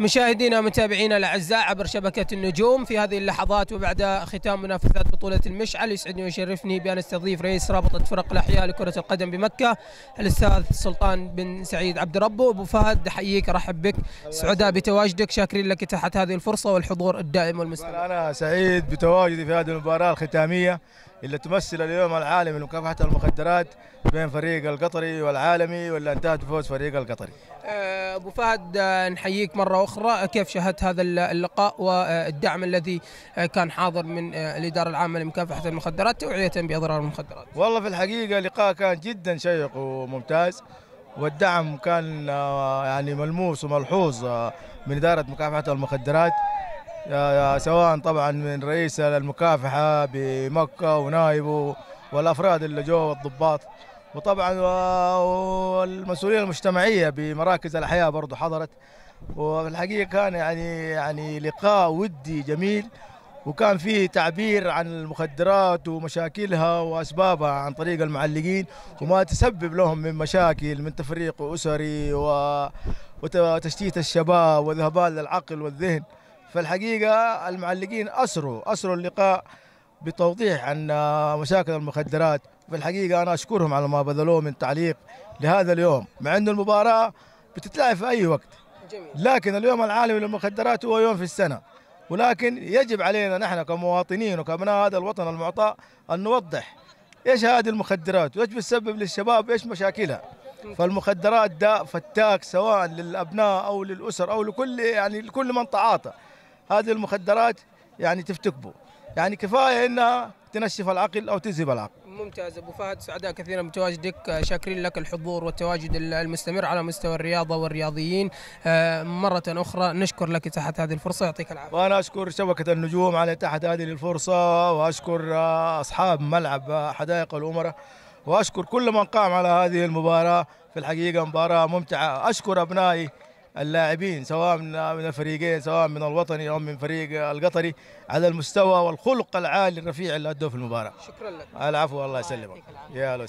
مشاهدينا متابعينا الاعزاء عبر شبكه النجوم في هذه اللحظات وبعد ختام منافسات بطوله المشعل يسعدني ويشرفني بان استضيف رئيس رابطه فرق الاحياء لكره القدم بمكه الاستاذ سلطان بن سعيد عبد ربه ابو فهد احييك ارحب بك سعداء بتواجدك شاكرين لك تحت هذه الفرصه والحضور الدائم والمستمر. انا سعيد بتواجدي في هذه المباراه الختاميه اللي تمثل اليوم العالمي لمكافحه المخدرات بين فريق القطري والعالمي ولا انتهت بفوز فريق القطري؟ آه، ابو فهد آه، نحييك مره اخرى كيف شاهدت هذا اللقاء والدعم الذي آه، كان حاضر من الاداره العامه لمكافحه المخدرات توعيه باضرار المخدرات؟ والله في الحقيقه اللقاء كان جدا شيق وممتاز والدعم كان يعني ملموس وملحوظ من اداره مكافحه المخدرات سواء طبعا من رئيس المكافحه بمكه ونائبه والافراد اللي جوا الضباط وطبعا والمسؤوليه المجتمعيه بمراكز الاحياء برضه حضرت والحقيقه كان يعني يعني لقاء ودي جميل وكان فيه تعبير عن المخدرات ومشاكلها واسبابها عن طريق المعلقين وما تسبب لهم من مشاكل من تفريق اسري و... وتشتيت الشباب وذهبان للعقل والذهن فالحقيقه المعلقين اسروا اسروا اللقاء بتوضيح عن مشاكل المخدرات في الحقيقة أنا أشكرهم على ما بذلوه من تعليق لهذا اليوم مع أن المباراة بتتلعب في أي وقت لكن اليوم العالمي للمخدرات هو يوم في السنة ولكن يجب علينا نحن كمواطنين وكابناء هذا الوطن المعطاء أن نوضح إيش هذه المخدرات وإيش بتسبب للشباب وإيش مشاكلها فالمخدرات داء فتاك سواء للأبناء أو للأسر أو لكل يعني لكل من تعاطى هذه المخدرات يعني تفتكبوا يعني كفايه انها تنشف العقل او تذهب العقل. ممتاز ابو فهد سعداء كثيرا بتواجدك شاكرين لك الحضور والتواجد المستمر على مستوى الرياضه والرياضيين آه، مره اخرى نشكر لك اتاحه هذه الفرصه يعطيك العافيه. وانا اشكر شبكه النجوم على اتاحه هذه الفرصه واشكر آه، اصحاب ملعب حدائق الامراء واشكر كل من قام على هذه المباراه في الحقيقه مباراه ممتعه اشكر ابنائي اللاعبين سواء من الفريقين سواء من الوطني او من فريق القطري على المستوى والخلق العالي الرفيع اللي ادوه في المباراه شكرا لك العفو الله يسلمك يا